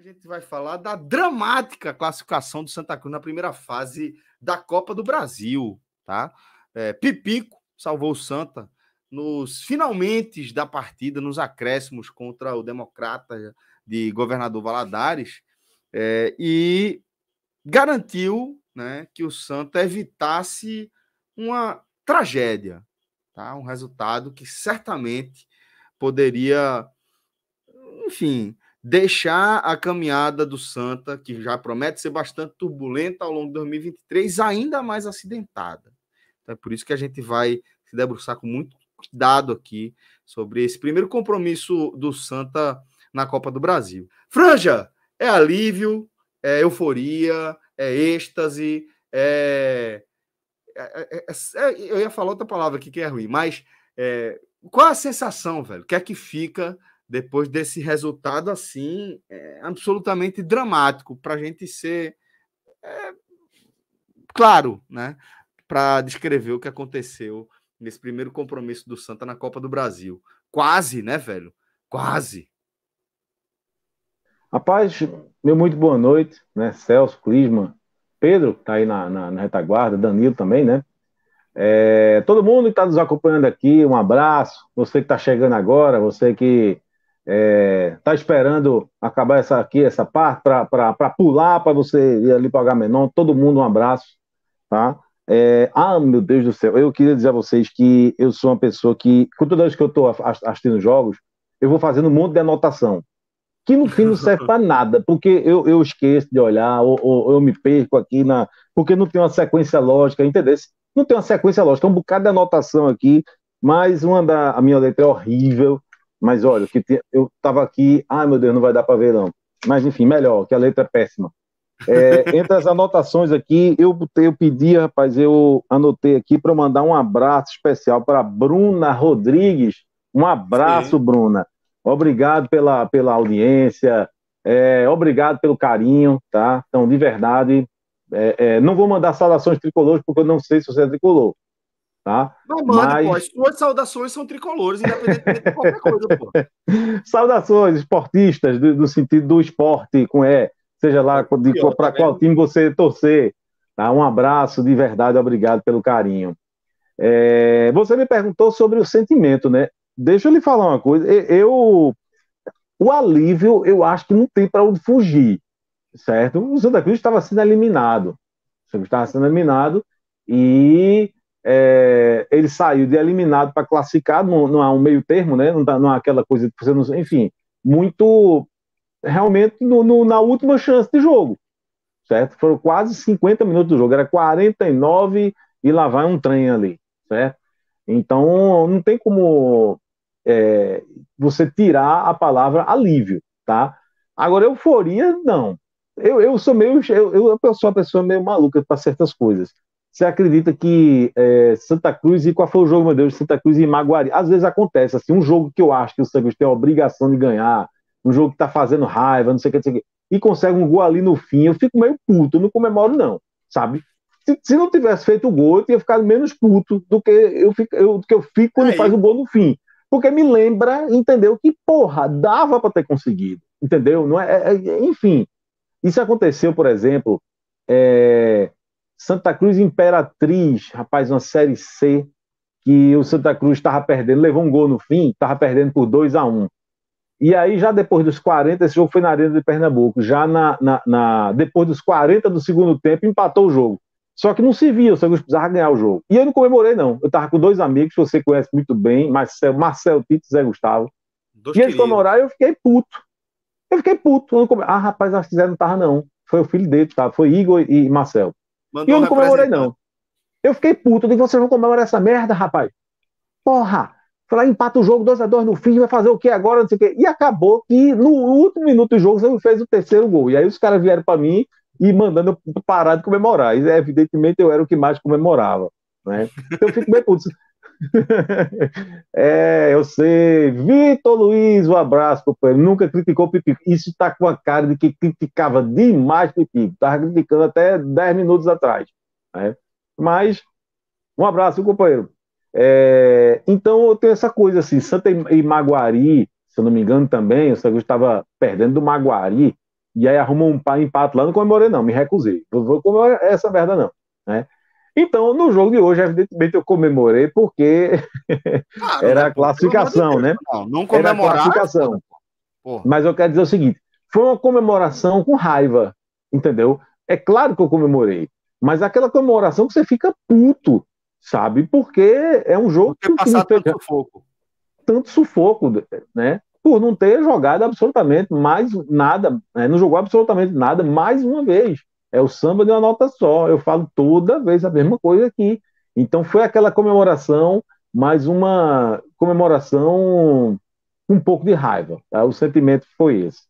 A gente vai falar da dramática classificação do Santa Cruz na primeira fase da Copa do Brasil, tá? É, Pipico salvou o Santa nos finalmente da partida, nos acréscimos contra o Democrata de Governador Valadares, é, e garantiu né, que o Santa evitasse uma tragédia, tá? um resultado que certamente poderia, enfim, deixar a caminhada do Santa, que já promete ser bastante turbulenta ao longo de 2023, ainda mais acidentada. Então é por isso que a gente vai se debruçar com muito cuidado aqui sobre esse primeiro compromisso do Santa na Copa do Brasil. Franja, é alívio, é euforia, é êxtase, é. é, é, é, é, é eu ia falar outra palavra aqui que é ruim, mas qual a sensação, velho? O que é que fica depois desse resultado assim é absolutamente dramático para a gente ser é, claro, né? Para descrever o que aconteceu nesse primeiro compromisso do Santa na Copa do Brasil. Quase, né, velho? Quase. Rapaz, meu muito boa noite, né? Celso, Clisman, Pedro, que tá aí na, na, na retaguarda, Danilo também, né? É, todo mundo que está nos acompanhando aqui, um abraço. Você que está chegando agora, você que Está é, tá esperando acabar essa aqui, essa parte, para pular, para você ir ali para Agamenon. Todo mundo, um abraço. Tá? É, ah, meu Deus do céu, eu queria dizer a vocês que eu sou uma pessoa que, com toda vez que eu estou assistindo jogos, eu vou fazendo um monte de anotação. Que no fim não serve para nada, porque eu, eu esqueço de olhar, ou, ou, eu me perco aqui, na porque não tem uma sequência lógica, entendeu? Não tem uma sequência lógica, um bocado de anotação aqui, mas uma da, a minha letra é horrível, mas olha, que eu tava aqui, ai meu Deus, não vai dar para ver não. Mas enfim, melhor, que a letra é péssima. É, entre as anotações aqui, eu, eu pedi, rapaz, eu anotei aqui para mandar um abraço especial para Bruna Rodrigues. Um abraço, Sim. Bruna. Obrigado pela, pela audiência, é, obrigado pelo carinho, tá? Então, de verdade, é, é não vou mandar saudações tricolores porque eu não sei se você é tricolor, Tá? Mas manda, Mas... pô, as suas saudações são tricolores, independente de qualquer coisa, pô. saudações esportistas, do, do, sentido do esporte, com é, seja lá tá para qual time você torcer. Tá? Um abraço de verdade, obrigado pelo carinho. É, você me perguntou sobre o sentimento, né? Deixa eu lhe falar uma coisa. Eu, o alívio, eu acho que não tem para onde fugir, certo? O Santa Cruz estava sendo eliminado, estava sendo eliminado e é, ele saiu de eliminado para classificado, não, há um meio termo, né? Não, não há aquela coisa, você não, enfim, muito realmente no, no, na última chance de jogo, certo? Foram quase 50 minutos do jogo, era 49 e lá vai um trem ali, certo? Então não tem como é, você tirar a palavra alívio, tá? Agora euforia não. Eu, eu sou meio eu, eu sou uma pessoa meio maluca para certas coisas. Você acredita que é, Santa Cruz e qual foi o jogo, meu Deus, Santa Cruz e Maguari? Às vezes acontece, assim, um jogo que eu acho que o Santa Cruz tem a obrigação de ganhar, um jogo que tá fazendo raiva, não sei o que, não sei o que, e consegue um gol ali no fim, eu fico meio puto, não comemoro não, sabe? Se, se não tivesse feito o gol, eu tinha ficado menos puto do que eu fico, eu, do que eu fico quando Aí. É, faz o gol no fim. Porque me lembra, entendeu, que, porra, dava para ter conseguido, entendeu? Não é, é, é, enfim, isso aconteceu, por exemplo, é, Santa Cruz Imperatriz, rapaz, uma Série C que o Santa Cruz estava perdendo, levou um gol no fim, estava perdendo por 2 a 1 um. E aí, já depois dos 40, esse jogo foi na Arena de Pernambuco. Já na, na, na, depois dos 40 do segundo tempo, empatou o jogo. Só que não se via, o Santa Cruz precisava ganhar o jogo. E eu não comemorei, não. Eu estava com dois amigos que você conhece muito bem, Marcel, Marcel Tito e Zé Gustavo. Dois e eles comemoraram e eu fiquei puto. Eu fiquei puto. Eu come... Ah, rapaz, acho que Zé não tava, não. Foi o filho dele, tá? Foi Igor e Marcel. Mandou e eu não comemorei, não. Eu fiquei puto, de vocês vão comemorar essa merda, rapaz. Porra! falar empata o jogo 2x2 no fim, vai fazer o que agora, não sei o quê. E acabou que no último minuto do jogo você fez o terceiro gol. E aí os caras vieram para mim e mandando parar de comemorar. E evidentemente eu era o que mais comemorava. Né? Então eu fico bem puto. é, eu sei. Vitor Luiz, um abraço, companheiro. Nunca criticou Pipico. Isso tá com a cara de que criticava demais Pipico. Tava criticando até 10 minutos atrás. Né? Mas, um abraço, companheiro. É, então, eu tenho essa coisa assim, Santa e Maguari, se eu não me engano também, eu só estava perdendo do Maguari, e aí arrumou um empate lá, não comemorei não, me recusei. Não vou comemorar essa merda não, né? Então, no jogo de hoje, evidentemente, eu comemorei porque claro, ah, era a classificação, né? Não, não comemorar. Era a classificação. Porra. Mas eu quero dizer o seguinte: foi uma comemoração com raiva, entendeu? É claro que eu comemorei, mas aquela comemoração que você fica puto, sabe? Porque é um jogo que. passado tanto sufoco. Tanto sufoco, né? Por não ter jogado absolutamente mais nada, né? não jogou absolutamente nada mais uma vez. É o samba de uma nota só. Eu falo toda vez a mesma coisa aqui. Então foi aquela comemoração, mas uma comemoração com um pouco de raiva. Tá? O sentimento foi esse.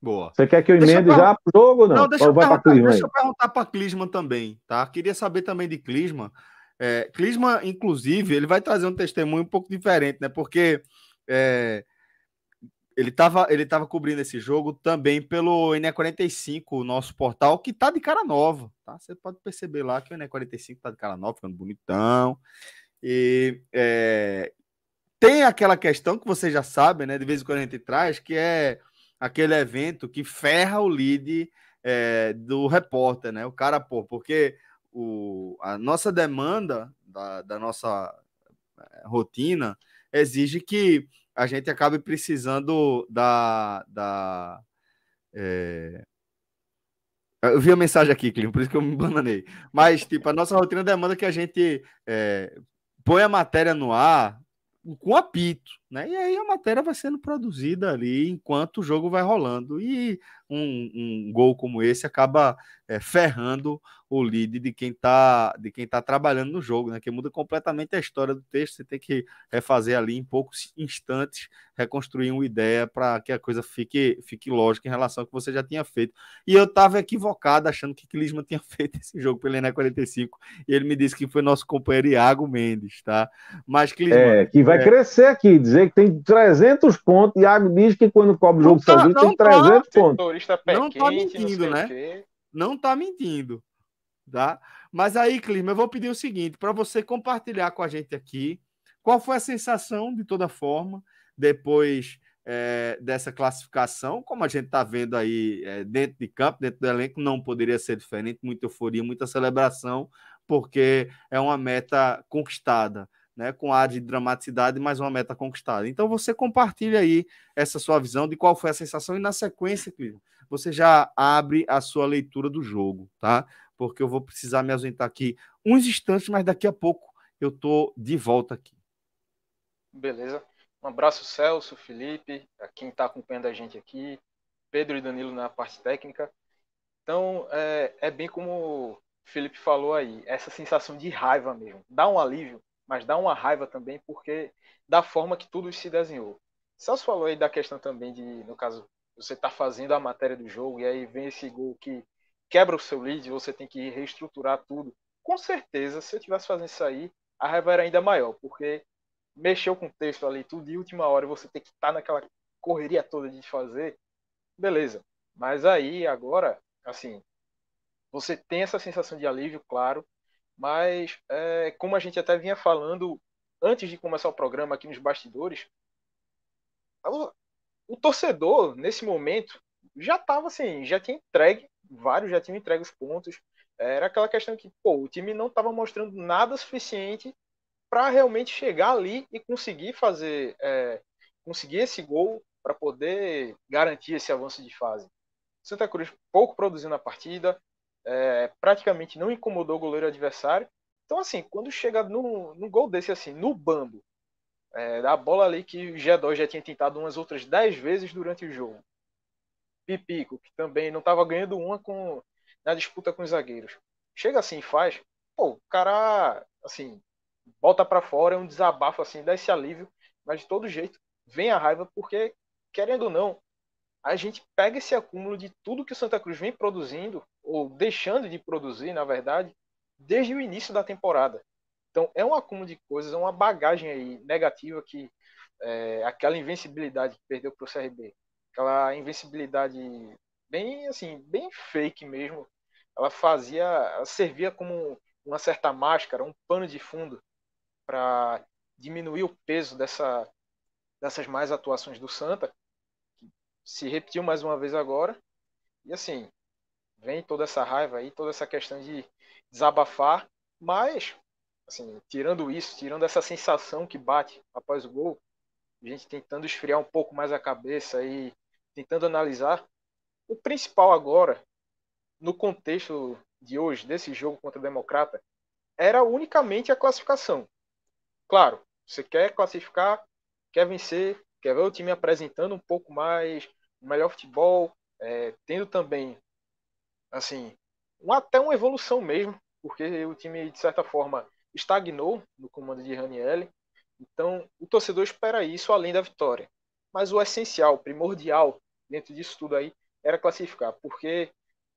Boa. Você quer que eu emende eu já pro jogo ou não? Não, deixa, eu, vai perguntar, deixa eu perguntar para Clisman também, tá? Queria saber também de Clisman. É, Clisman, inclusive, ele vai trazer um testemunho um pouco diferente, né? Porque é, ele estava ele tava cobrindo esse jogo também pelo NE45, o nosso portal, que tá de cara nova, tá? Você pode perceber lá que o NE45 tá de cara nova, ficando bonitão. E é, tem aquela questão que você já sabe, né? De vez em quando a gente traz, que é aquele evento que ferra o lead é, do repórter, né? O cara, pô, porque o, a nossa demanda da, da nossa é, rotina exige que a gente acaba precisando da. da é... Eu vi a mensagem aqui, Clínio, por isso que eu me bananei. Mas, tipo, a nossa rotina demanda que a gente é, põe a matéria no ar com apito, né? E aí a matéria vai sendo produzida ali enquanto o jogo vai rolando. E um, um gol como esse acaba é, ferrando o lead de quem está de quem tá trabalhando no jogo, né? Que muda completamente a história do texto. Você tem que refazer ali em poucos instantes, reconstruir uma ideia para que a coisa fique, fique lógica em relação ao que você já tinha feito. E eu estava equivocado, achando que Clisma tinha feito esse jogo pelo Ené 45. E ele me disse que foi nosso companheiro Iago Mendes, tá? Mas Clisman. É, que vai é... crescer aqui, dizer que tem 300 pontos. Iago diz que quando cobre o jogo tá, sozinho tem 300 tá. pontos. Tá né? Não tá mentindo, não né? Não tá mentindo tá? Mas aí, Clima, eu vou pedir o seguinte, para você compartilhar com a gente aqui, qual foi a sensação, de toda forma, depois é, dessa classificação, como a gente está vendo aí é, dentro de campo, dentro do elenco, não poderia ser diferente, muita euforia, muita celebração, porque é uma meta conquistada, né, com ar de dramaticidade, mas uma meta conquistada. Então você compartilha aí essa sua visão de qual foi a sensação e na sequência, Clima, você já abre a sua leitura do jogo, tá? porque eu vou precisar me ausentar aqui uns instantes, mas daqui a pouco eu tô de volta aqui. Beleza. Um abraço, Celso, Felipe, a quem está acompanhando a gente aqui, Pedro e Danilo na parte técnica. Então, é, é bem como o Felipe falou aí, essa sensação de raiva mesmo. Dá um alívio, mas dá uma raiva também, porque da forma que tudo se desenhou. Celso falou aí da questão também de, no caso, você está fazendo a matéria do jogo e aí vem esse gol que quebra o seu lead, você tem que reestruturar tudo. Com certeza, se eu tivesse fazendo isso aí, a raiva era ainda maior, porque mexeu com o texto ali, tudo de última hora, você tem que estar tá naquela correria toda de fazer, beleza. Mas aí, agora, assim, você tem essa sensação de alívio, claro, mas é, como a gente até vinha falando antes de começar o programa aqui nos bastidores, o, o torcedor, nesse momento, já estava assim, já tinha entregue vários já tinham entregue os pontos. É, era aquela questão que pô, o time não estava mostrando nada suficiente para realmente chegar ali e conseguir fazer, é, conseguir esse gol para poder garantir esse avanço de fase. Santa Cruz pouco produziu na partida, é, praticamente não incomodou o goleiro adversário. Então, assim, quando chega num, num gol desse, assim, no bando, é, da bola ali que o G2 já tinha tentado umas outras 10 vezes durante o jogo. Pipico, que também não estava ganhando uma com, na disputa com os zagueiros. Chega assim e faz, pô, o cara, assim, bota para fora, é um desabafo, assim, dá esse alívio, mas de todo jeito vem a raiva, porque, querendo ou não, a gente pega esse acúmulo de tudo que o Santa Cruz vem produzindo, ou deixando de produzir, na verdade, desde o início da temporada. Então, é um acúmulo de coisas, é uma bagagem aí negativa que é, aquela invencibilidade que perdeu para o CRB aquela invencibilidade bem assim, bem fake mesmo. Ela fazia, ela servia como uma certa máscara, um pano de fundo para diminuir o peso dessa, dessas mais atuações do Santa, que se repetiu mais uma vez agora. E assim, vem toda essa raiva aí, toda essa questão de desabafar, mas assim, tirando isso, tirando essa sensação que bate após o gol, a gente tentando esfriar um pouco mais a cabeça e tentando analisar, o principal agora, no contexto de hoje, desse jogo contra o Democrata, era unicamente a classificação. Claro, você quer classificar, quer vencer, quer ver o time apresentando um pouco mais, melhor futebol, é, tendo também, assim, um, até uma evolução mesmo, porque o time, de certa forma, estagnou no comando de Ranielli. Então, o torcedor espera isso além da vitória. Mas o essencial, primordial, dentro disso tudo aí era classificar, porque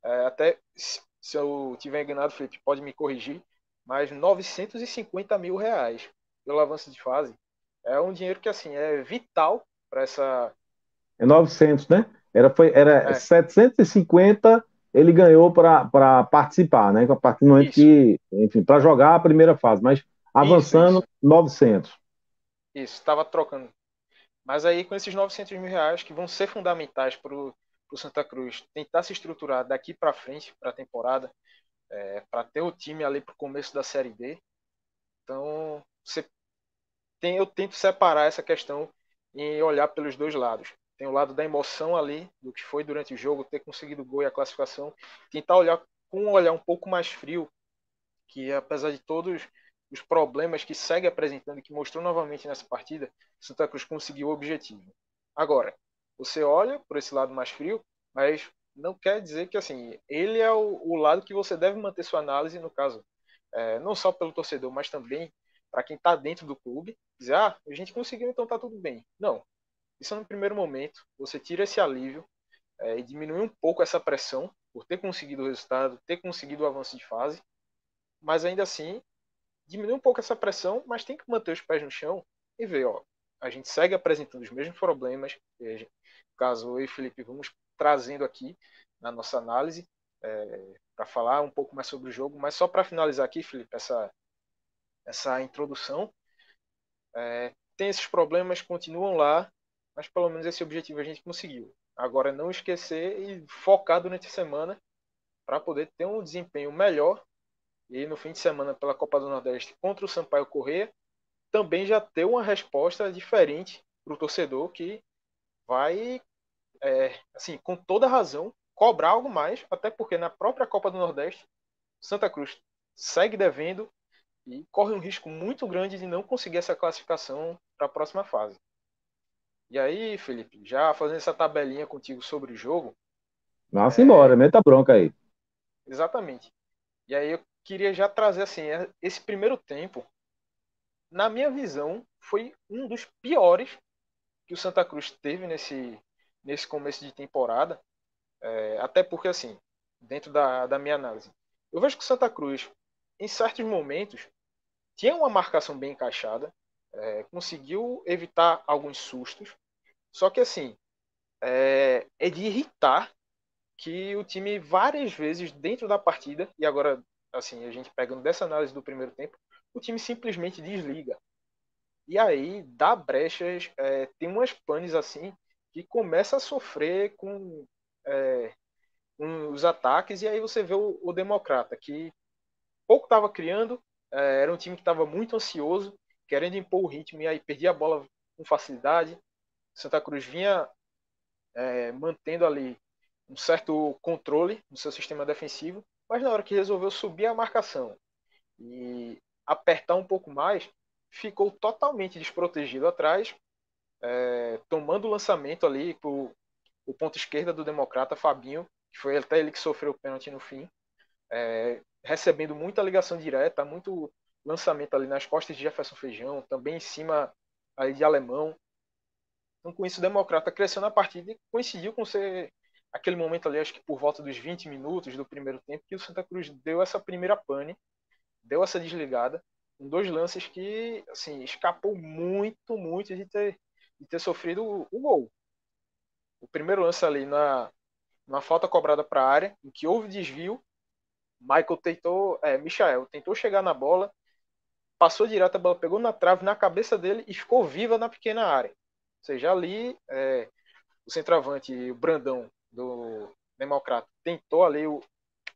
é, até se eu tiver enganado, Felipe, pode me corrigir, mas 950 mil reais pelo avanço de fase é um dinheiro que assim é vital para essa. É 900, né? Era foi era é. 750 ele ganhou para participar, né? A partir do momento que, enfim, para jogar a primeira fase, mas avançando isso, isso. 900. Isso, estava trocando mas aí, com esses 900 mil reais, que vão ser fundamentais para o Santa Cruz tentar se estruturar daqui para frente, para a temporada, é, para ter o time ali para o começo da Série D. Então, tem, eu tento separar essa questão e olhar pelos dois lados. Tem o lado da emoção ali, do que foi durante o jogo, ter conseguido o gol e a classificação. Tentar olhar com um olhar um pouco mais frio, que apesar de todos os problemas que segue apresentando, que mostrou novamente nessa partida, Santa Cruz conseguiu o objetivo. Agora, você olha por esse lado mais frio, mas não quer dizer que assim ele é o, o lado que você deve manter sua análise no caso, é, não só pelo torcedor, mas também para quem está dentro do clube, dizer ah a gente conseguiu então tá tudo bem. Não, isso é no primeiro momento você tira esse alívio é, e diminui um pouco essa pressão por ter conseguido o resultado, ter conseguido o avanço de fase, mas ainda assim diminui um pouco essa pressão, mas tem que manter os pés no chão e ver, ó, a gente segue apresentando os mesmos problemas, gente, caso eu e Felipe vamos trazendo aqui na nossa análise, é, para falar um pouco mais sobre o jogo, mas só para finalizar aqui, Felipe, essa, essa introdução, é, tem esses problemas, continuam lá, mas pelo menos esse objetivo a gente conseguiu. Agora não esquecer e focar durante a semana para poder ter um desempenho melhor e no fim de semana pela Copa do Nordeste contra o Sampaio Corrêa, também já ter uma resposta diferente para o torcedor que vai, é, assim, com toda razão, cobrar algo mais, até porque na própria Copa do Nordeste, Santa Cruz segue devendo e corre um risco muito grande de não conseguir essa classificação para a próxima fase. E aí, Felipe, já fazendo essa tabelinha contigo sobre o jogo. Nossa, é... embora, meta bronca aí. Exatamente. E aí eu queria já trazer assim, é, esse primeiro tempo, na minha visão, foi um dos piores que o Santa Cruz teve nesse, nesse começo de temporada. É, até porque, assim, dentro da, da minha análise, eu vejo que o Santa Cruz, em certos momentos, tinha uma marcação bem encaixada, é, conseguiu evitar alguns sustos, só que, assim, é, é de irritar que o time várias vezes dentro da partida, e agora assim, a gente pegando dessa análise do primeiro tempo, o time simplesmente desliga. E aí dá brechas, é, tem umas panes assim que começa a sofrer com, é, com os ataques, e aí você vê o, o Democrata, que pouco estava criando, é, era um time que estava muito ansioso, querendo impor o ritmo, e aí perdia a bola com facilidade. Santa Cruz vinha é, mantendo ali um certo controle no seu sistema defensivo, mas na hora que resolveu subir a marcação e apertar um pouco mais, ficou totalmente desprotegido atrás, é, tomando o lançamento ali com o ponto esquerda do democrata Fabinho, que foi até ele que sofreu o pênalti no fim, é, recebendo muita ligação direta, muito lançamento ali nas costas de Jefferson Feijão, também em cima ali de Alemão. Então, com isso, o Democrata cresceu na partida e coincidiu com ser aquele momento ali, acho que por volta dos 20 minutos do primeiro tempo, que o Santa Cruz deu essa primeira pane, deu essa desligada, com dois lances que, assim, escapou muito, muito de ter, de ter sofrido o, o gol. O primeiro lance ali na na falta cobrada para a área, em que houve desvio, Michael tentou, é, Michael tentou chegar na bola, passou direto a bola, pegou na trave, na cabeça dele e ficou viva na pequena área. Ou seja, ali é, o centroavante, o Brandão, do Democrata tentou ali o,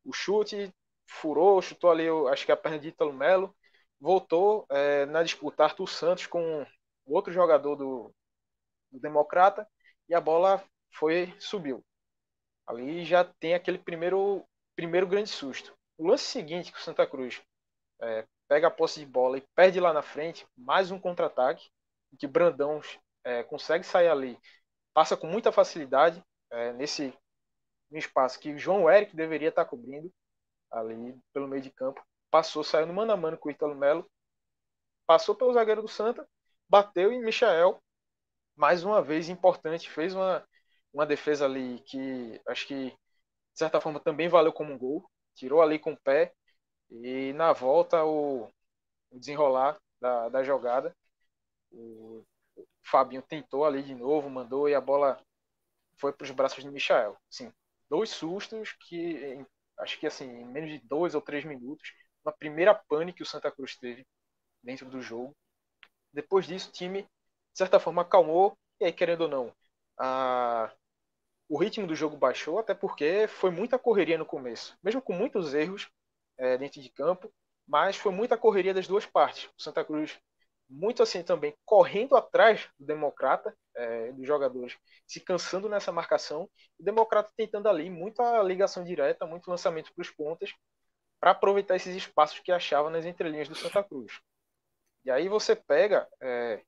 o chute, furou, chutou ali, o, acho que a perna de Ítalo Melo, voltou é, na disputa Arthur Santos com outro jogador do, do Democrata e a bola foi subiu. Ali já tem aquele primeiro, primeiro grande susto. O lance seguinte que o Santa Cruz é, pega a posse de bola e perde lá na frente, mais um contra-ataque, que Brandão é, consegue sair ali, passa com muita facilidade, é, nesse espaço que o João Eric deveria estar tá cobrindo, ali pelo meio de campo, passou, saiu no mano a mano com o Italo Melo, passou pelo zagueiro do Santa, bateu em Michael, mais uma vez importante, fez uma, uma defesa ali que acho que de certa forma também valeu como um gol, tirou ali com o pé e na volta o, o desenrolar da, da jogada, o, o Fabinho tentou ali de novo, mandou e a bola foi para os braços de Michael. Sim, dois sustos que, acho que assim, em menos de dois ou três minutos, na primeira pane que o Santa Cruz teve dentro do jogo. Depois disso, o time, de certa forma, acalmou. E aí, querendo ou não, a... o ritmo do jogo baixou, até porque foi muita correria no começo. Mesmo com muitos erros é, dentro de campo, mas foi muita correria das duas partes. O Santa Cruz, muito assim também, correndo atrás do Democrata, é, dos jogadores se cansando nessa marcação, o Democrata tentando ali muita ligação direta, muito lançamento para os pontas, para aproveitar esses espaços que achava nas entrelinhas do Santa Cruz. E aí você pega é,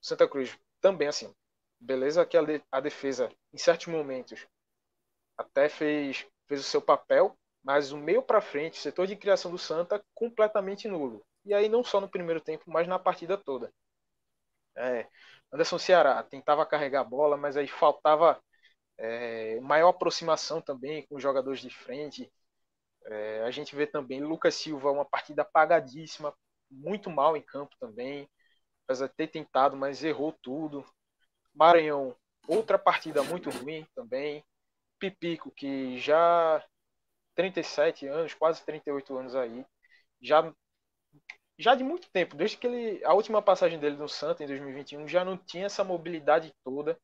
Santa Cruz também assim, beleza que a, de, a defesa em certos momentos até fez fez o seu papel, mas o meio para frente, o setor de criação do Santa completamente nulo. E aí não só no primeiro tempo, mas na partida toda. É, Anderson Ceará tentava carregar a bola, mas aí faltava é, maior aproximação também com os jogadores de frente. É, a gente vê também Lucas Silva, uma partida apagadíssima, muito mal em campo também, apesar de ter tentado, mas errou tudo. Maranhão, outra partida muito ruim também. Pipico, que já 37 anos, quase 38 anos aí, já já de muito tempo, desde que ele a última passagem dele no Santa em 2021 já não tinha essa mobilidade toda,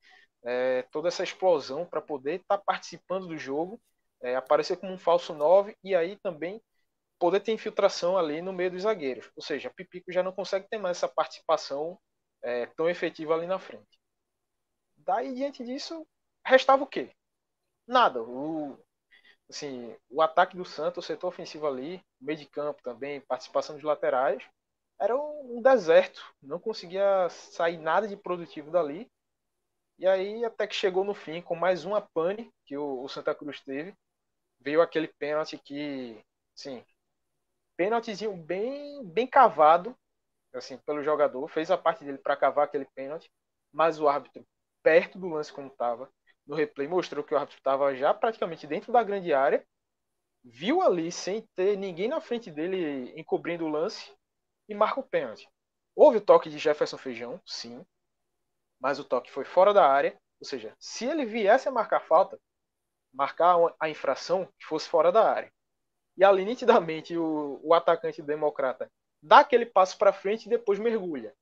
é, toda essa explosão para poder estar tá participando do jogo, é, aparecer como um falso 9 e aí também poder ter infiltração ali no meio dos zagueiros. Ou seja, Pipico já não consegue ter mais essa participação é, tão efetiva ali na frente. Daí diante disso, restava o quê? Nada. O, assim, o ataque do Santos, o setor ofensivo ali, meio de campo também, participação dos laterais, era um deserto. Não conseguia sair nada de produtivo dali. E aí até que chegou no fim com mais uma pane que o, o Santa Cruz teve. Veio aquele pênalti que, sim, pênaltizinho bem bem cavado, assim, pelo jogador, fez a parte dele para cavar aquele pênalti, mas o árbitro perto do lance como estava, no replay mostrou que o árbitro estava já praticamente dentro da grande área, viu ali sem ter ninguém na frente dele encobrindo o lance e marca o pênalti. Houve o toque de Jefferson Feijão, sim, mas o toque foi fora da área, ou seja, se ele viesse a marcar falta, marcar a infração que fosse fora da área. E ali, nitidamente, o, o atacante democrata dá aquele passo para frente e depois mergulha.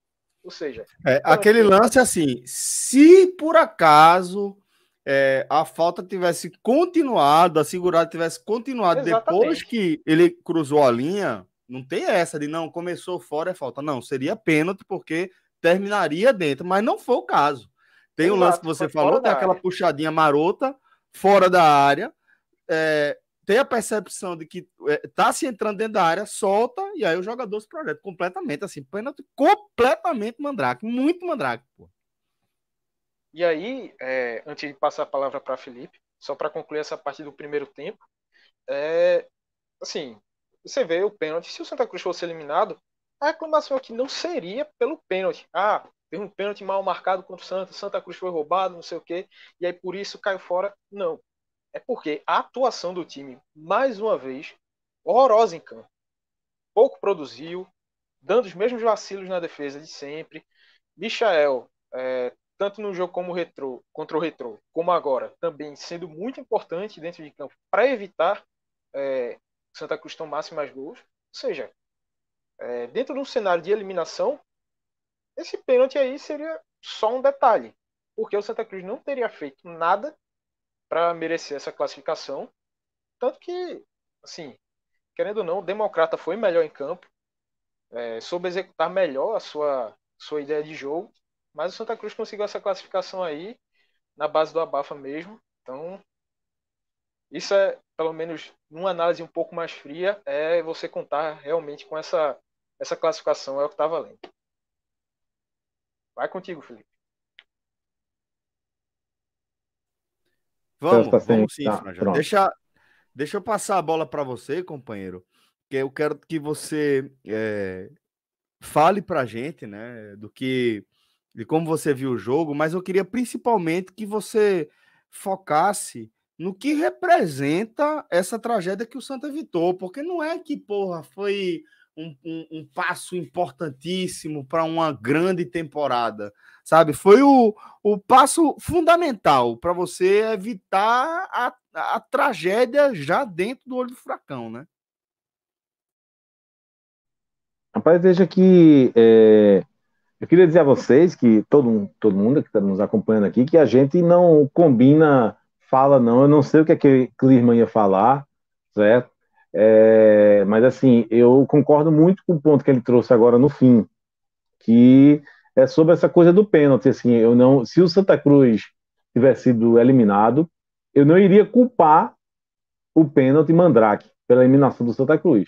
Ou seja, é, aquele lance assim, se por acaso é, a falta tivesse continuado, a segurada tivesse continuado Exatamente. depois que ele cruzou a linha, não tem essa de não, começou fora é falta. Não, seria pênalti porque terminaria dentro, mas não foi o caso. Tem Exato, o lance que você falou, tem é aquela área. puxadinha marota, fora da área. É, tem a percepção de que está é, tá se entrando dentro da área, solta, e aí o jogador se projeta completamente, assim, pênalti completamente mandrake, muito mandrake, pô. E aí, é, antes de passar a palavra para Felipe, só para concluir essa parte do primeiro tempo, é, assim, você vê o pênalti. Se o Santa Cruz fosse eliminado, a reclamação aqui não seria pelo pênalti. Ah, teve um pênalti mal marcado contra o Santa, Santa Cruz foi roubado, não sei o quê, e aí por isso caiu fora. Não. É porque a atuação do time, mais uma vez, horrorosa em campo. Pouco produziu, dando os mesmos vacilos na defesa de sempre. Michael é, tanto no jogo como retro, contra o Retro, como agora, também sendo muito importante dentro de campo para evitar é, Santa Cruz tomasse mais gols. Ou seja, é, dentro de um cenário de eliminação, esse pênalti aí seria só um detalhe, porque o Santa Cruz não teria feito nada para merecer essa classificação. Tanto que, assim, querendo ou não, o Democrata foi melhor em campo, é, soube executar melhor a sua, sua ideia de jogo mas o Santa Cruz conseguiu essa classificação aí, na base do abafa mesmo. Então, isso é, pelo menos, numa análise um pouco mais fria, é você contar realmente com essa, essa classificação, é o que está valendo. Vai contigo, Felipe. Vamos, então, tá vamos sim, tá, Deixa, deixa eu passar a bola para você, companheiro, que eu quero que você é, fale para gente, né, do que de como você viu o jogo, mas eu queria principalmente que você focasse no que representa essa tragédia que o Santa evitou, porque não é que, porra, foi um, um, um passo importantíssimo para uma grande temporada, sabe? Foi o, o passo fundamental para você evitar a, a tragédia já dentro do olho do furacão, né? Rapaz, veja que é eu queria dizer a vocês que todo, todo mundo que está nos acompanhando aqui, que a gente não combina fala, não. Eu não sei o que é que Clearman ia falar, certo? É, mas assim, eu concordo muito com o ponto que ele trouxe agora no fim, que é sobre essa coisa do pênalti. Assim, eu não, se o Santa Cruz tivesse sido eliminado, eu não iria culpar o pênalti Mandrake pela eliminação do Santa Cruz,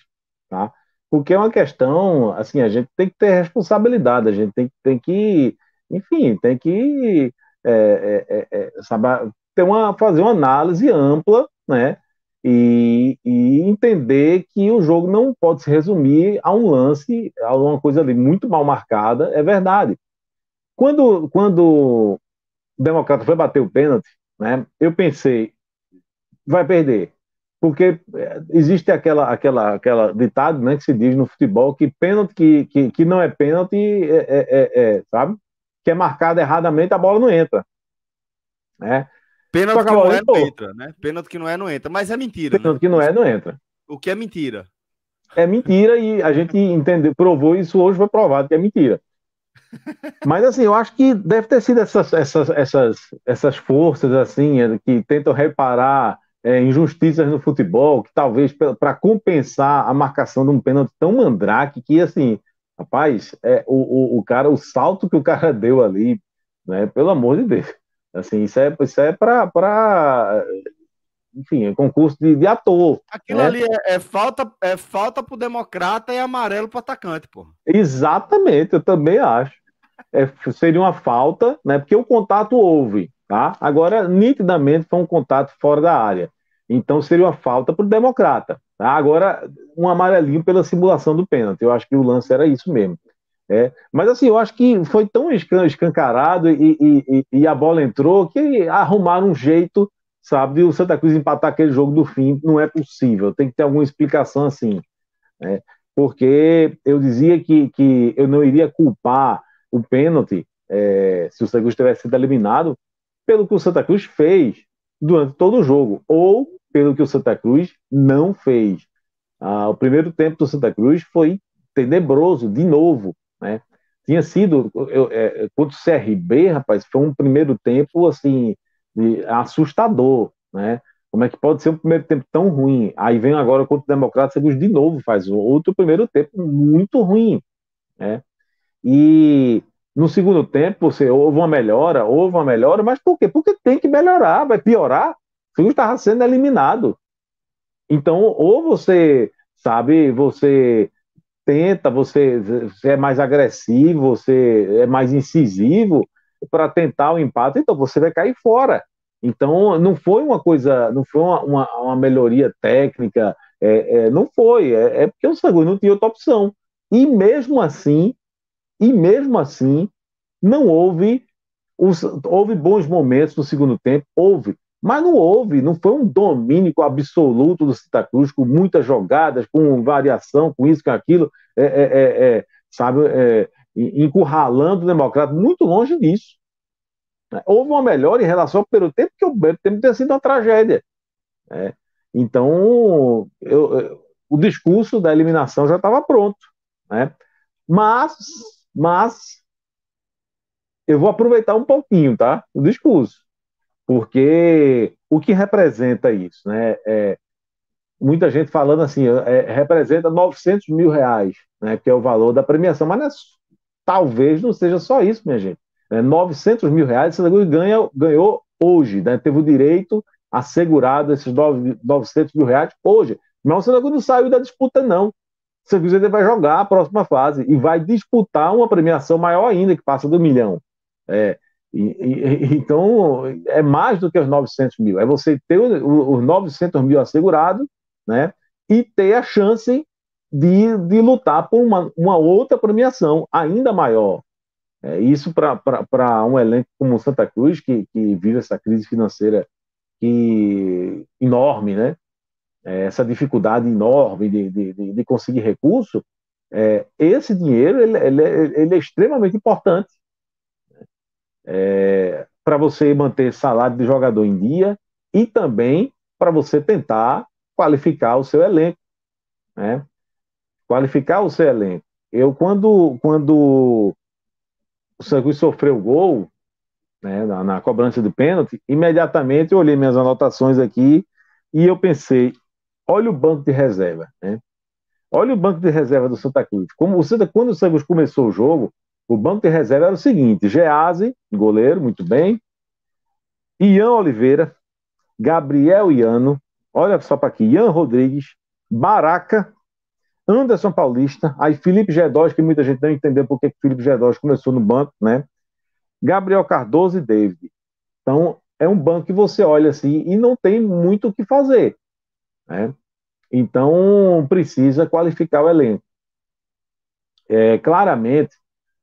tá? porque é uma questão, assim, a gente tem que ter responsabilidade, a gente tem, tem que, enfim, tem que é, é, é, é, saber, ter uma, fazer uma análise ampla, né, e, e, entender que o jogo não pode se resumir a um lance, a uma coisa ali muito mal marcada, é verdade. Quando, quando o Democrata foi bater o pênalti, né, eu pensei, vai perder porque é, existe aquela, aquela, aquela ditado né, que se diz no futebol que pênalti que, que, que não é pênalti, é, é, é, é sabe? Que é marcado erradamente, a bola não entra. Né? Pênalti que não é, não entra, né? Pênalti que não é, não entra. Mas é mentira. Né? Pênalti né? que não é, não entra. O que é mentira. É mentira e a gente entendeu, provou isso hoje, foi provado que é mentira. Mas assim, eu acho que deve ter sido essas, essas, essas, essas forças assim que tentam reparar é, injustiças no futebol, que talvez para compensar a marcação de um pênalti tão mandrake que, assim, rapaz, é, o, o, o, cara, o salto que o cara deu ali, né, pelo amor de Deus. Assim, isso é, isso é para enfim, é concurso de, de ator. Aquilo né? ali é, é, falta é falta pro democrata e amarelo pro atacante, pô. Exatamente, eu também acho. É, seria uma falta, né? Porque o contato houve. Tá? Agora, nitidamente, foi um contato fora da área. Então, seria uma falta para o Democrata. Tá? Agora, um amarelinho pela simulação do pênalti. Eu acho que o lance era isso mesmo. É, mas assim, eu acho que foi tão escancarado e, e, e, a bola entrou que arrumaram um jeito, sabe, de o Santa Cruz empatar aquele jogo do fim. Não é possível, tem que ter alguma explicação assim. Né? Porque eu dizia que, que eu não iria culpar o pênalti é, se o Santa Cruz tivesse sido eliminado, pelo que o Santa Cruz fez durante todo o jogo, ou pelo que o Santa Cruz não fez. Ah, o primeiro tempo do Santa Cruz foi tenebroso, de novo. Né? Tinha sido, eu, é, contra o CRB, rapaz, foi um primeiro tempo assim, assustador. Né? Como é que pode ser um primeiro tempo tão ruim? Aí vem agora contra o Democrata Cruz de novo, faz outro primeiro tempo muito ruim. Né? E no segundo tempo, você houve uma melhora, houve uma melhora, mas por quê? Porque tem que melhorar, vai piorar. O Figueirense estava sendo eliminado. Então, ou você, sabe, você tenta, você, você é mais agressivo, você é mais incisivo para tentar o empate, então você vai cair fora. Então, não foi uma coisa, não foi uma, uma, uma melhoria técnica, é, é, não foi, é, é porque o Sanguinho não tinha outra opção. E mesmo assim, e mesmo assim, não houve. Os, houve bons momentos no segundo tempo, houve, mas não houve, não foi um domínio absoluto do Santa Cruz, com muitas jogadas, com variação, com isso, com aquilo, é, é, é, é sabe, é, encurralando o democrata, muito longe disso. Houve uma melhora em relação ao primeiro tempo, porque o primeiro tempo tem sido uma tragédia. Né? Então, eu, eu, o discurso da eliminação já estava pronto. Né? Mas mas eu vou aproveitar um pouquinho, tá? O discurso. Porque o que representa isso, né? É, muita gente falando assim, é, é representa 900 mil reais, né? Que é o valor da premiação. Mas é talvez não seja só isso, minha gente. É, 900 mil reais, Santa Cruz ganha, ganhou hoje, né? Teve o direito assegurado esses 9, 900 mil reais hoje. Mas o Santa Cruz não saiu da disputa, não o Serviço ainda vai jogar a próxima fase e vai disputar uma premiação maior ainda, que passa do milhão. É, e, e, então, é mais do que os 900 mil. É você ter os 900 mil assegurados, né? E ter a chance de, de lutar por uma, uma outra premiação ainda maior. É, isso para um elenco como o Santa Cruz, que, que vive essa crise financeira que, enorme, né? É, essa dificuldade enorme de, de, de conseguir recurso, é, esse dinheiro ele, ele, é, ele, é extremamente importante né? é, para você manter salário de jogador em dia e também para você tentar qualificar o seu elenco, né? Qualificar o seu elenco. Eu quando quando o Santos sofreu o gol né, na, na cobrança de pênalti, imediatamente eu olhei minhas anotações aqui e eu pensei, olha o banco de reserva, né? Olha o banco de reserva do Santa Cruz. Como o Santa, quando o Santos começou o jogo, o banco de reserva era o seguinte: Gease, goleiro, muito bem. Ian Oliveira, Gabriel Iano, olha só para aqui, Ian Rodrigues, Baraca, Anderson Paulista, aí Felipe Gedós, que muita gente não entendeu porque Felipe Gedós começou no banco, né? Gabriel Cardoso e David. Então, é um banco que você olha assim e não tem muito o que fazer. Né? Então, precisa qualificar o elenco. É, claramente,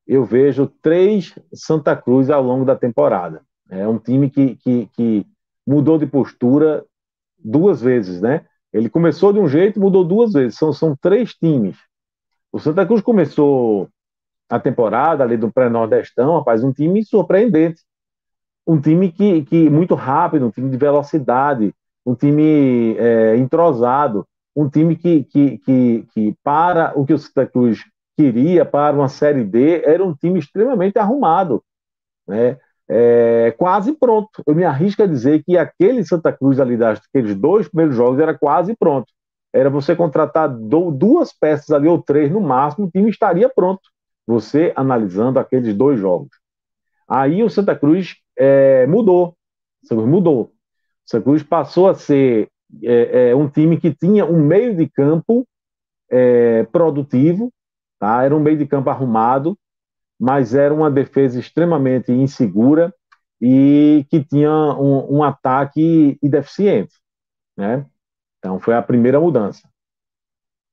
eu vejo três Santa Cruz ao longo da temporada. É um time que, que, que mudou de postura duas vezes, né? Ele começou de um jeito, mudou duas vezes. São, são três times. O Santa Cruz começou a temporada ali do pré-nordestão, rapaz, um time surpreendente. Um time que, que muito rápido, um time de velocidade, um time é, entrosado, um time que, que, que, que, para o que o Santa Cruz queria para uma Série D, era um time extremamente arrumado, né? É, quase pronto. Eu me arrisco a dizer que aquele Santa Cruz ali, daqueles dois primeiros jogos, era quase pronto. Era você contratar do, duas peças ali, ou três no máximo, o time estaria pronto. Você analisando aqueles dois jogos. Aí o Santa Cruz é, mudou. Mudou. Santa Cruz passou a ser é, é, um time que tinha um meio de campo é, produtivo, tá? era um meio de campo arrumado, mas era uma defesa extremamente insegura e que tinha um, um ataque deficiente. Né? Então, foi a primeira mudança.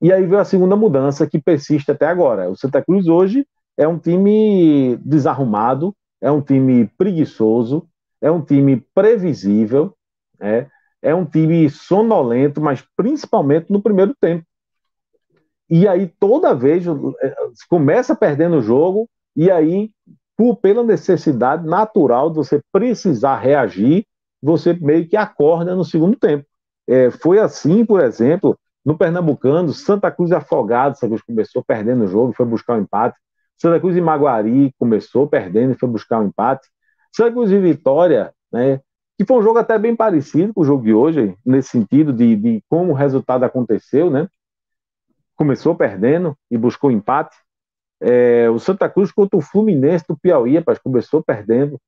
E aí veio a segunda mudança que persiste até agora. O Santa Cruz hoje é um time desarrumado, é um time preguiçoso, é um time previsível, é, É um time sonolento, mas principalmente no primeiro tempo. E aí toda vez é, começa perdendo o jogo, e aí, por, pela necessidade natural de você precisar reagir, você meio que acorda no segundo tempo. É, foi assim, por exemplo, no Pernambucano, Santa Cruz afogado, Santa Cruz começou perdendo o jogo, foi buscar o um empate. Santa Cruz e Maguari começou perdendo, foi buscar o um empate. Santa Cruz e Vitória, né, que foi um jogo até bem parecido com o jogo de hoje, nesse sentido de, de como o resultado aconteceu, né? Começou perdendo e buscou empate. É, o Santa Cruz contra o Fluminense do Piauí, rapaz, começou perdendo,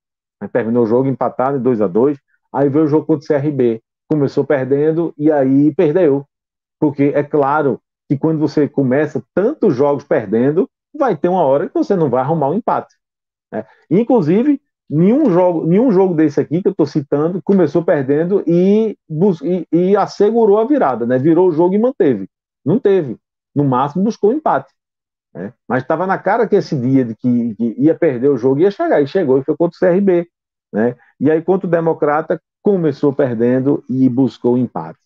né? terminou o jogo empatado em 2 a 2 Aí veio o jogo contra o CRB, começou perdendo e aí perdeu. Porque é claro que quando você começa tantos jogos perdendo, vai ter uma hora que você não vai arrumar um empate. Né? Inclusive, nenhum jogo, nenhum jogo desse aqui que eu estou citando começou perdendo e, e, e, assegurou a virada, né? Virou o jogo e manteve. Não teve. No máximo buscou empate. Né? Mas estava na cara que esse dia de que, que, ia perder o jogo ia chegar. E chegou e foi contra o CRB. Né? E aí, contra o Democrata, começou perdendo e buscou empate.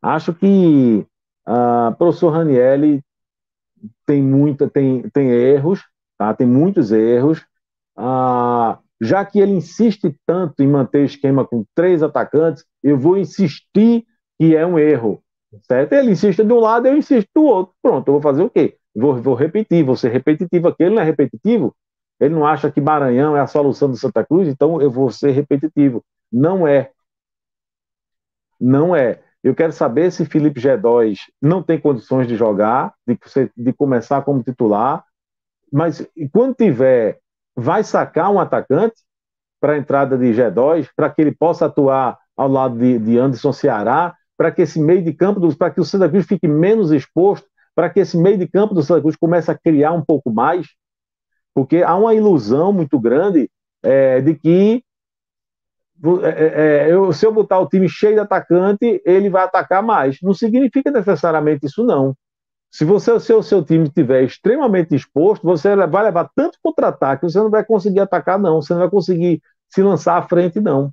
Acho que o uh, ah, professor Ranielli tem, muita, tem, tem erros, tá? tem muitos erros. Uh, já que ele insiste tanto em manter o esquema com três atacantes, eu vou insistir que é um erro. Certo? Ele insiste de um lado, eu insisto do outro. Pronto, eu vou fazer o quê? Vou, vou repetir, vou ser repetitivo aqui. Ele não é repetitivo? Ele não acha que Maranhão é a solução do Santa Cruz, então eu vou ser repetitivo. Não é. Não é. Eu quero saber se Felipe G2 não tem condições de jogar, de, de começar como titular, mas quando tiver vai sacar um atacante para a entrada de G2, para que ele possa atuar ao lado de, de Anderson Ceará, para que esse meio de campo, para que o Santa Cruz fique menos exposto, para que esse meio de campo do Santa Cruz comece a criar um pouco mais, porque há uma ilusão muito grande é, de que é, é, é eu, se eu botar o time cheio de atacante, ele vai atacar mais. Não significa necessariamente isso, não. Se você, se o seu time estiver extremamente exposto, você vai levar tanto contra-ataque, você não vai conseguir atacar, não. Você não vai conseguir se lançar à frente, não.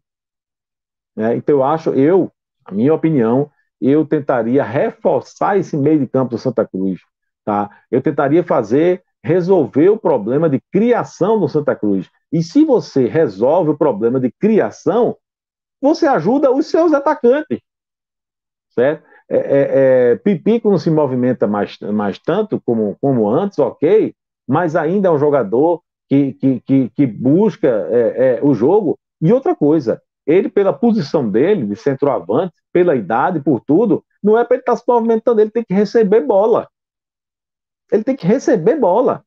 É, então, eu acho, eu, a minha opinião, eu tentaria reforçar esse meio de campo do Santa Cruz. Tá? Eu tentaria fazer, resolver o problema de criação do Santa Cruz. E se você resolve o problema de criação, você ajuda os seus atacantes. Certo? É, é, é, Pipico não se movimenta mais, mais tanto como, como antes, ok, mas ainda é um jogador que, que, que, que busca é, é o jogo. E outra coisa, ele, pela posição dele, de centroavante, pela idade, por tudo, não é para ele estar tá se movimentando, ele tem que receber bola. Ele tem que receber bola.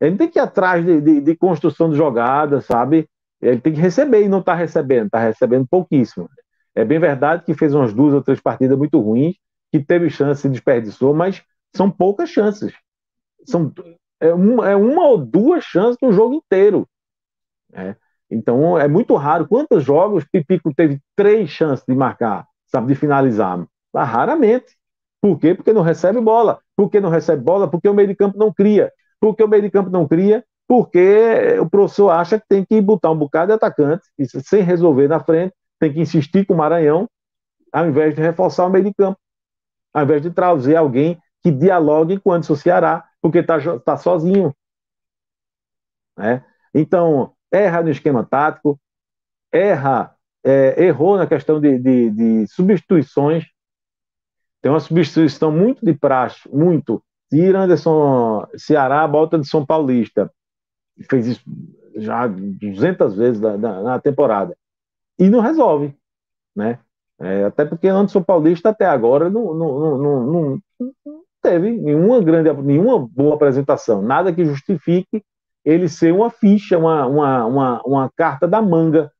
Ele tem que ir atrás de, de, de construção de jogada, sabe? Ele tem que receber e não está recebendo, está recebendo pouquíssimo. É bem verdade que fez umas duas ou três partidas muito ruins, que teve chance e desperdiçou, mas são poucas chances. São, é, é uma ou duas chances no jogo inteiro. Né? Então é muito raro. Quantos jogos Pipico teve três chances de marcar, sabe, de finalizar? Ah, raramente. Por quê? Porque não recebe bola. Porque não recebe bola? Porque o meio de campo não cria. Porque o meio de campo não cria? Porque o professor acha que tem que botar um bocado de atacante, isso sem resolver na frente, tem que insistir com o Maranhão, ao invés de reforçar o meio de campo, ao invés de trazer alguém que dialogue com o Anderson Ceará, porque está tá sozinho. Né? Então, erra no esquema tático, erra, é, errou na questão de, de, de, substituições. Tem uma substituição muito de praxe, muito. Tira Anderson Ceará, bota de São Paulista. Fez isso já 200 vezes na, na, na temporada e não resolve, né? É, até porque o Anderson Paulista até agora não, não, não, não, teve nenhuma grande, nenhuma boa apresentação, nada que justifique ele ser uma ficha, uma, uma, uma, uma carta da manga,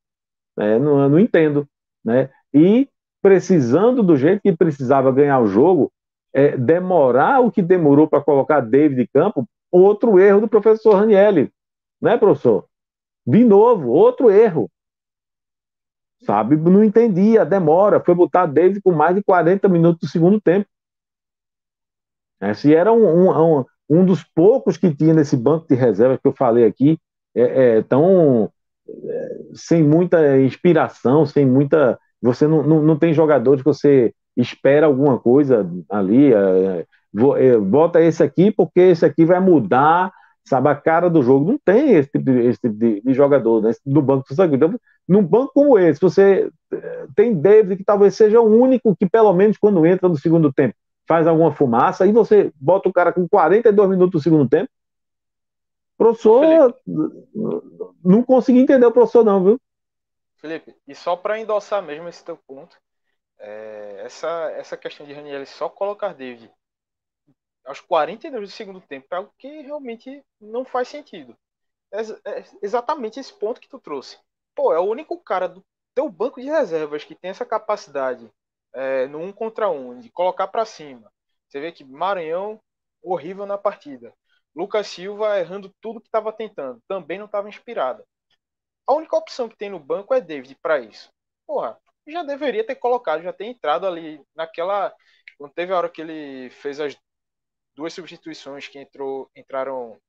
né? não, não entendo, né? E precisando do jeito que precisava ganhar o jogo, é, demorar o que demorou para colocar David em campo, outro erro do professor Ranielli, né, professor? De novo, outro erro sabe? Não entendia a demora, foi botar David com mais de 40 minutos do segundo tempo. É, se era um, um, um, um, dos poucos que tinha nesse banco de reservas que eu falei aqui, é, é tão é, sem muita inspiração, sem muita. Você não, não, não, tem jogadores que você espera alguma coisa ali. É, é, é bota esse aqui porque esse aqui vai mudar sabe a cara do jogo. Não tem esse tipo de, esse tipo de, de jogador né? no banco do sangue. Então, num banco como esse, você eh, tem David, que talvez seja o único que, pelo menos quando entra no segundo tempo, faz alguma fumaça, e você bota o cara com 42 minutos do segundo tempo. professor, Felipe. não consegui entender o professor, não, viu? Felipe, e só para endossar mesmo esse teu ponto, é, essa, essa questão de Raniel só colocar David aos 42 do segundo tempo, é algo que realmente não faz sentido. É, é exatamente esse ponto que tu trouxe. Pô, é o único cara do teu banco de reservas que tem essa capacidade é, no um contra um de colocar para cima. Você vê que Maranhão horrível na partida. Lucas Silva errando tudo que estava tentando, também não estava inspirada. A única opção que tem no banco é David para isso. Porra, já deveria ter colocado, já ter entrado ali naquela. Quando teve a hora que ele fez as duas substituições que entrou, entraram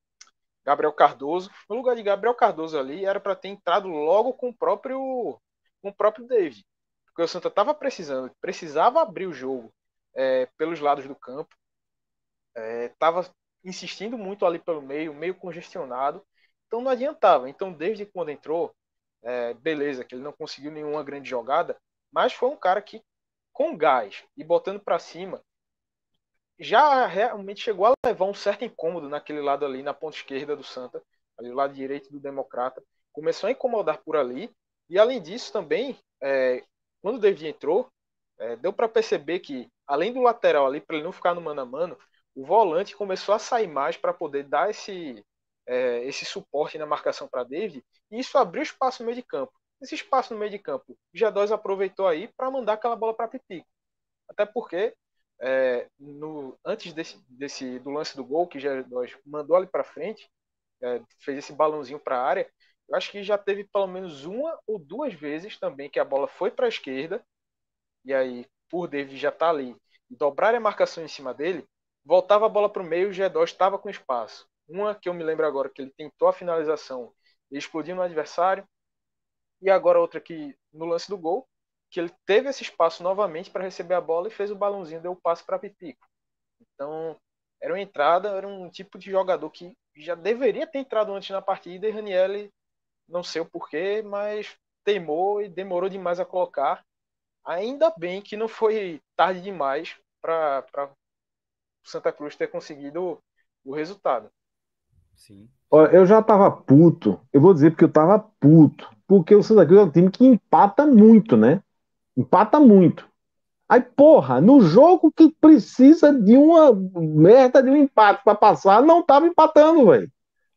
Gabriel Cardoso. No lugar de Gabriel Cardoso ali, era para ter entrado logo com o próprio com o próprio David. Porque o Santa estava precisando, precisava abrir o jogo é, pelos lados do campo. Estava é, insistindo muito ali pelo meio, meio congestionado. Então não adiantava. Então, desde quando entrou, é, beleza, que ele não conseguiu nenhuma grande jogada, mas foi um cara que, com gás e botando para cima, já realmente chegou a levar um certo incômodo naquele lado ali, na ponta esquerda do Santa, ali o lado direito do Democrata. Começou a incomodar por ali. E além disso, também, é, quando o David entrou, é, deu para perceber que, além do lateral ali, para ele não ficar no mano a mano, o volante começou a sair mais para poder dar esse, é, esse suporte na marcação para David. E isso abriu espaço no meio de campo. Esse espaço no meio de campo, o G2 aproveitou aí para mandar aquela bola para Pipico. Até porque é, no, antes desse, desse, do lance do gol, que já nós mandou ali para frente, é, fez esse balãozinho para a área, eu acho que já teve pelo menos uma ou duas vezes também que a bola foi para a esquerda, e aí por David já tá ali, dobrar a marcação em cima dele, voltava a bola para o meio, o G2 estava com espaço. Uma que eu me lembro agora que ele tentou a finalização, explodindo no adversário, e agora outra que no lance do gol, que ele teve esse espaço novamente para receber a bola e fez o balãozinho, deu o passe para Pitico. Então, era uma entrada, era um tipo de jogador que já deveria ter entrado antes na partida e Raniel, não sei o porquê, mas teimou e demorou demais a colocar. Ainda bem que não foi tarde demais para Santa Cruz ter conseguido o resultado. Sim. Eu já tava puto, eu vou dizer porque eu tava puto, porque o Santa Cruz é um time que empata muito, né? Empata muito. Aí, porra, no jogo que precisa de uma merda de um empate para passar, não tava empatando, velho.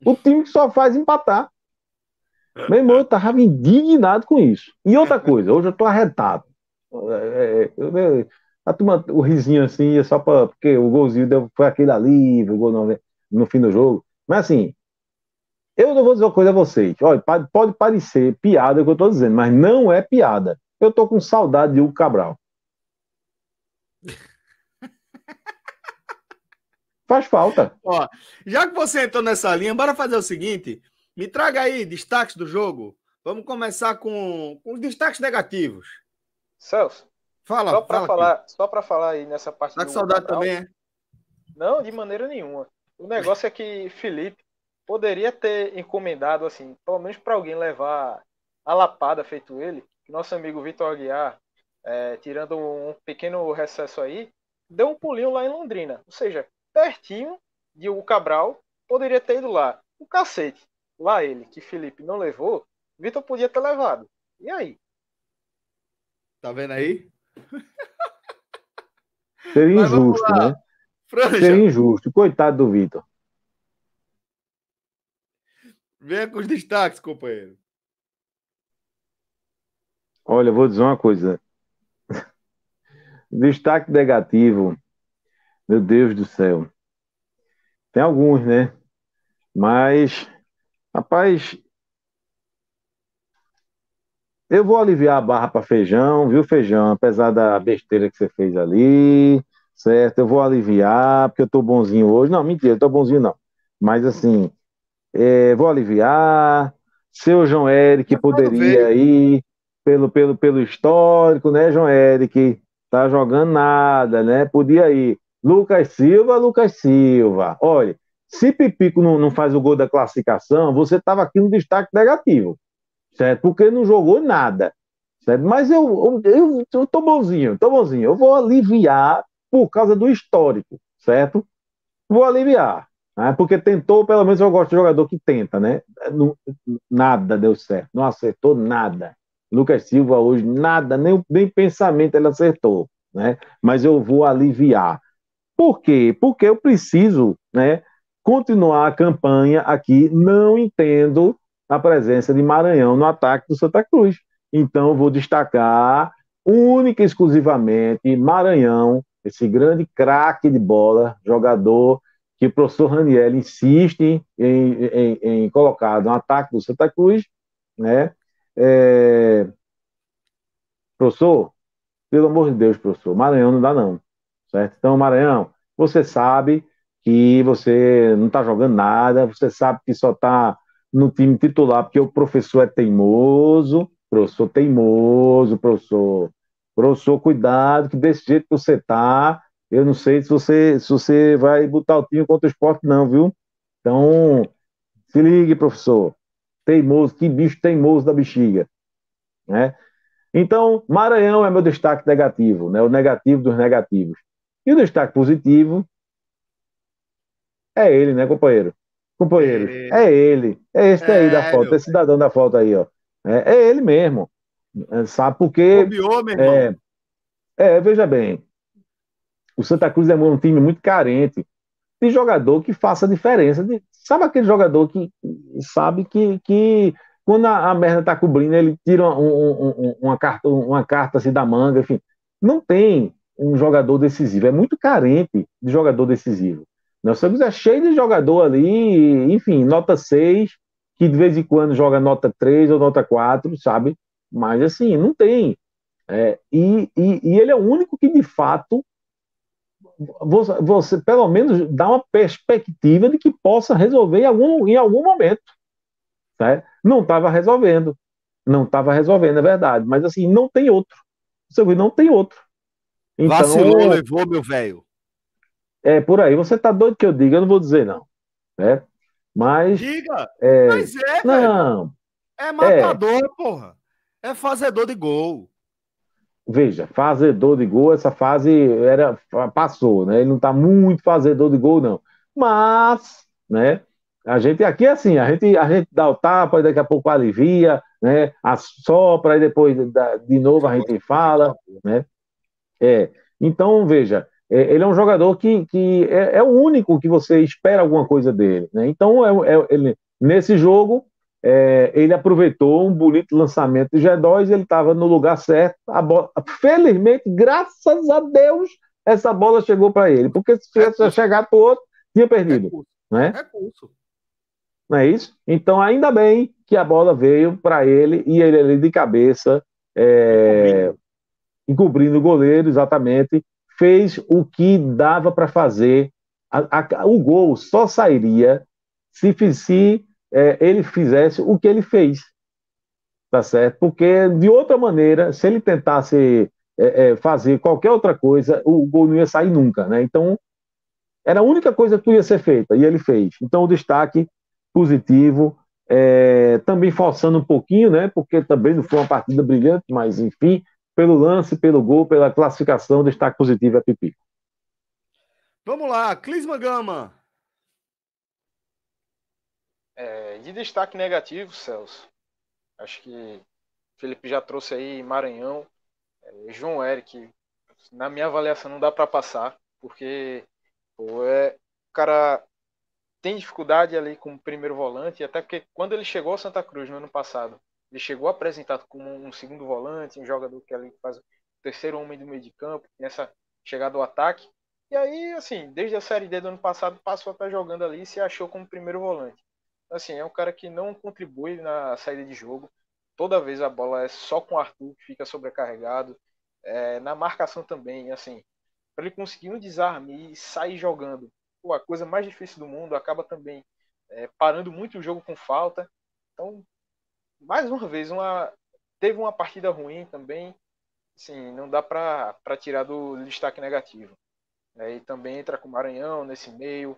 O time que só faz empatar. Meu irmão, eu tava indignado com isso. E outra coisa, hoje eu tô arretado. É, é né, a turma, o risinho assim, é só pra, porque o golzinho deu, foi aquele ali, o gol no, no fim do jogo. Mas assim, eu não vou dizer uma coisa a vocês. Olha, pode parecer piada o que eu estou dizendo, mas não é piada. Eu tô com saudade de Hugo Cabral. Faz falta. Ó, já que você entrou nessa linha, bora fazer o seguinte: me traga aí destaques do jogo. Vamos começar com, com os destaques negativos. Celso. Fala, só para falar, só para falar aí nessa parte tá do saudade Cabral, também, é? Não, de maneira nenhuma. O negócio é que Felipe poderia ter encomendado assim, pelo menos para alguém levar a lapada feito ele, nosso amigo Vitor Aguiar, é, tirando um pequeno recesso aí, deu um pulinho lá em Londrina. Ou seja, pertinho de Hugo Cabral, poderia ter ido lá. O cacete, lá ele, que Felipe não levou, Vitor podia ter levado. E aí? Tá vendo aí? Seria injusto, né? Franja. Seria injusto. Coitado do Vitor. Venha com os destaques, companheiro. Olha, vou dizer uma coisa. Destaque negativo. Meu Deus do céu. Tem alguns, né? Mas, rapaz, eu vou aliviar a barra para feijão, viu, feijão? Apesar da besteira que você fez ali, certo? Eu vou aliviar, porque eu tô bonzinho hoje. Não, mentira, eu tô bonzinho não. Mas assim, é, vou aliviar. Seu João Eric poderia ir, pelo, pelo, pelo histórico, né, João Eric? Tá jogando nada, né? Podia ir. Lucas Silva, Lucas Silva. Olha, se Pipico não, não faz o gol da classificação, você estava aqui no destaque negativo, certo? Porque não jogou nada, certo? Mas eu, eu, eu, eu tô bonzinho, tô bonzinho. Eu vou aliviar por causa do histórico, certo? Vou aliviar. Né? Porque tentou, pelo menos eu gosto de jogador que tenta, né? Não, nada deu certo, não acertou nada. Lucas Silva hoje, nada, nem, nem pensamento ele acertou, né? Mas eu vou aliviar. Por quê? Porque eu preciso, né, continuar a campanha aqui, não entendo a presença de Maranhão no ataque do Santa Cruz. Então, vou destacar única e exclusivamente Maranhão, esse grande craque de bola, jogador que o professor Raniel insiste em, em, em, colocar no ataque do Santa Cruz, né? É... Professor, pelo amor de Deus, professor, Maranhão não dá não, certo? Então, Maranhão, você sabe que você não está jogando nada, você sabe que só está no time titular porque o professor é teimoso, professor teimoso, professor, professor, cuidado que desse jeito que você está eu não sei se você se você vai botar o time contra o esporte não, viu? Então, se ligue, professor. Teimoso, que bicho teimoso da bexiga. Né? Então, Maranhão é meu destaque negativo, né? o negativo dos negativos. E o destaque positivo é ele, né, companheiro? Companheiro, é, ele. É, é esse aí é, da foto, esse cidadão da foto aí, ó. É, é ele mesmo. É, sabe por quê? Cobiou, É, veja bem. O Santa Cruz é um time muito carente de jogador que faça diferença. De, sabe aquele jogador que sabe que, que quando a, a merda tá cobrindo, ele tira um, um, um, uma, carta, uma carta assim da manga, enfim. Não tem um jogador decisivo, é muito carente de jogador decisivo. Nós né? estamos é cheio de jogador ali, enfim, nota 6, que de vez em quando joga nota 3 ou nota 4, sabe? Mas assim, não tem. É, e, e, e ele é o único que de fato você pelo menos dá uma perspectiva de que possa resolver em algum, em algum momento. Né? Não estava resolvendo. Não estava resolvendo, é verdade. Mas assim, não tem outro. Você viu, não tem outro. Então, Vacilou, eu... É- levou, meu velho. É, por aí. Você tá doido que eu diga, eu não vou dizer, não. Né? Mas. Diga! É... Mas é, Não. Velho. É matador, é... porra. É fazedor de gol veja, fazedor de gol, essa fase era passou, né? Ele não está muito fazedor de gol, não. Mas, né? A gente aqui é assim, a gente, a gente dá o tapa, e daqui a pouco alivia, né? Assopra, e depois de novo a gente fala, né? É. Então, veja, é, ele é um jogador que, que é, é o único que você espera alguma coisa dele, né? Então, é, é ele, nesse jogo, é, ele aproveitou um bonito lançamento de G2, ele estava no lugar certo. Bola, felizmente, graças a Deus, essa bola chegou para ele, porque se é tivesse é chegado para o outro, tinha é perdido. Né? É Né? Recurso. Não é isso? Então, ainda bem que a bola veio para ele e ele ali de cabeça, é, encobrindo o goleiro, exatamente, fez o que dava para fazer. A, a, o gol só sairia se, se é, ele fizesse o que ele fez, tá certo? Porque de outra maneira, se ele tentasse é, é, fazer qualquer outra coisa, o gol não ia sair nunca, né? Então era a única coisa que podia ser feita e ele fez. Então o destaque positivo, é, também forçando um pouquinho, né? Porque também não foi uma partida brilhante, mas enfim, pelo lance, pelo gol, pela classificação, destaque positivo é Pipi. Vamos lá, Clisma Gama. É, de destaque negativo, Celso. Acho que o Felipe já trouxe aí Maranhão. É, João Eric, na minha avaliação, não dá para passar, porque pô, é, o cara tem dificuldade ali com o primeiro volante, até porque quando ele chegou ao Santa Cruz no ano passado, ele chegou apresentado como um segundo volante, um jogador que ali faz o terceiro homem do meio de campo, nessa chegada do ataque. E aí, assim, desde a Série D do ano passado, passou até tá jogando ali e se achou como primeiro volante assim, é um cara que não contribui na saída de jogo. Toda vez a bola é só com o Arthur, que fica sobrecarregado. É, na marcação também, assim, para ele conseguir um desarme e sair jogando, pô, a coisa mais difícil do mundo, acaba também é, parando muito o jogo com falta. Então, mais uma vez, uma, teve uma partida ruim também. Assim, não dá para tirar do destaque negativo. É, e também entra com o Maranhão nesse meio,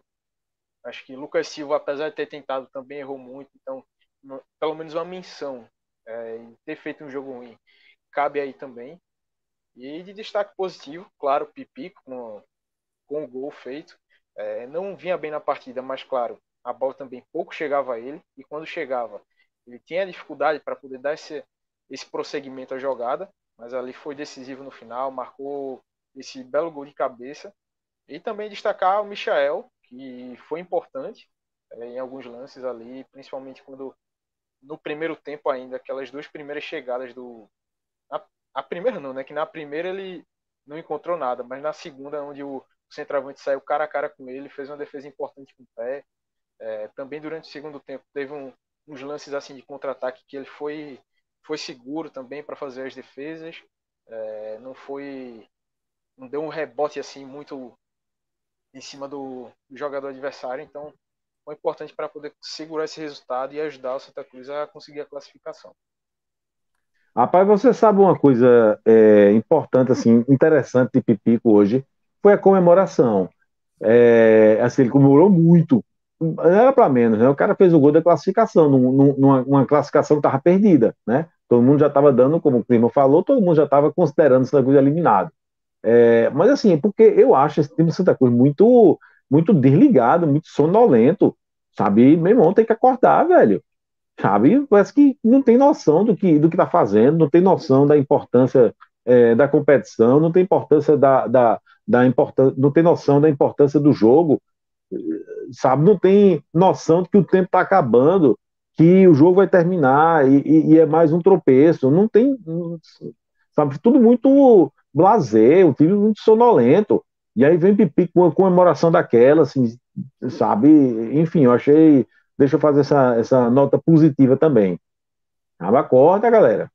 Acho que Lucas Silva, apesar de ter tentado, também errou muito. Então, pelo menos uma menção é, em ter feito um jogo ruim cabe aí também. E de destaque positivo, claro, Pipi com, com o gol feito. É, não vinha bem na partida, mas claro, a bola também pouco chegava a ele. E quando chegava, ele tinha dificuldade para poder dar esse, esse prosseguimento à jogada. Mas ali foi decisivo no final, marcou esse belo gol de cabeça. E também destacar o Michael, que foi importante é, em alguns lances ali, principalmente quando no primeiro tempo ainda, aquelas duas primeiras chegadas do. A, a, primeira não, né? Que na primeira ele não encontrou nada, mas na segunda, onde o, o centroavante saiu cara a cara com ele, fez uma defesa importante com o pé. É, também durante o segundo tempo teve um, uns lances assim de contra-ataque que ele foi, foi seguro também para fazer as defesas. É, não foi. Não deu um rebote assim muito em cima do jogador adversário. Então, foi importante para poder segurar esse resultado e ajudar o Santa Cruz a conseguir a classificação. Rapaz, você sabe uma coisa é, importante, assim, interessante de Pipico hoje, foi a comemoração. É, assim, ele comemorou muito. Não era para menos, né? O cara fez o gol da classificação, numa, numa classificação que estava perdida, né? Todo mundo já estava dando, como o Clima falou, todo mundo já estava considerando o Santa Cruz eliminado. É, mas assim, porque eu acho esse time do Santa Cruz muito, muito desligado, muito sonolento, sabe? Meu irmão tem que acordar, velho. Sabe? Parece que não tem noção do que, do que tá fazendo, não tem noção da importância é, da competição, não tem importância da, da, da importância, não tem noção da importância do jogo, sabe? Não tem noção de que o tempo está acabando, que o jogo vai terminar e, e, e é mais um tropeço. Não tem, sabe? Tudo muito blazer, o time muito sonolento. E aí vem Pipi com a comemoração daquela, assim, sabe? Enfim, eu achei. Deixa eu fazer essa, essa nota positiva também. Acorda, galera.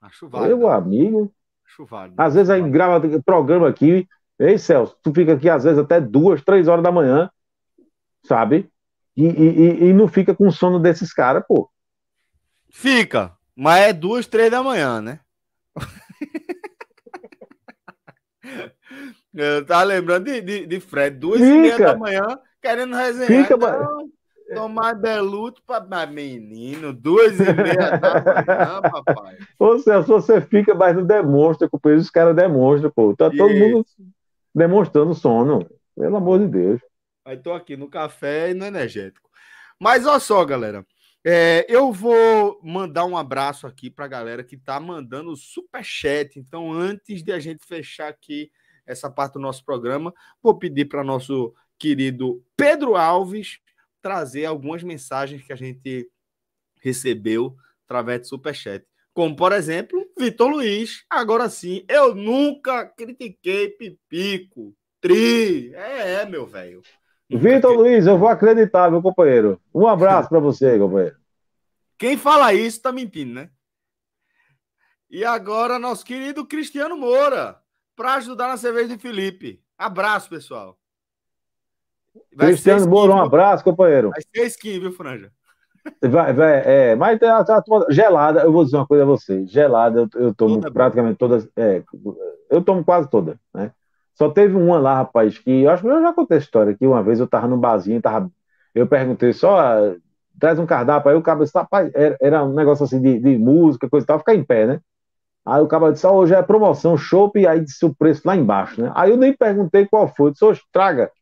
Acho válido. Meu amigo. Acho válido. Às vezes aí grava programa aqui. Ei, Celso, tu fica aqui às vezes até duas, três horas da manhã, sabe? E, e, e não fica com sono desses caras, pô. Fica, mas é duas, três da manhã, né? Eu tava lembrando de, de, de Fred, duas Fica. e meia da manhã, querendo resenhar. Fica, tomar deluto para menino, duas e meia da manhã, papai. Ou seja, você fica, mas não demonstra, com os caras demonstram, pô. Tá todo mundo demonstrando sono. Pelo amor de Deus. Aí tô aqui no café e no energético. Mas olha só, galera. É, eu vou mandar um abraço aqui para a galera que está mandando super chat. Então, antes de a gente fechar aqui essa parte do nosso programa, vou pedir para nosso querido Pedro Alves trazer algumas mensagens que a gente recebeu através Super superchat. Como, por exemplo, Vitor Luiz. Agora sim, eu nunca critiquei Pipico. Tri. É, é meu velho. Vitor Luiz, eu vou acreditar, meu companheiro. Um abraço para você, companheiro. Quem fala isso tá mentindo, né? E agora, nosso querido Cristiano Moura, para ajudar na cerveja de Felipe. Abraço, pessoal. Vai Cristiano skin, Moura, um abraço, companheiro. Vai ser skin, viu, Franja? Vai, vai, é, mas tem a, a, gelada, eu vou dizer uma coisa a você. Gelada, eu, eu tomo toda praticamente bem. todas. É, eu tomo quase toda, né? Só teve uma lá, rapaz, que eu acho que eu já contei a história que uma vez eu tava num barzinho, tava, eu perguntei só, ah, traz um cardápio, aí o cabo disse, rapaz, era, é, era, um negócio assim de, de música, coisa e tal, ficar em pé, né? Aí o cabo disse, oh, hoje é promoção, chope, aí disse o preço lá embaixo, né? Aí eu nem perguntei qual foi, eu disse, hoje traga.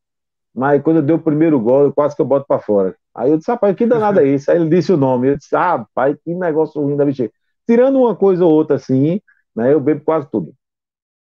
Mas quando eu dei o primeiro gol, quase que eu boto para fora. Aí eu disse, rapaz, que danada é isso? Aí ele disse o nome. Eu disse, ah, rapaz, que negócio ruim da bexiga. Tirando uma coisa ou outra assim, né, eu bebo quase tudo.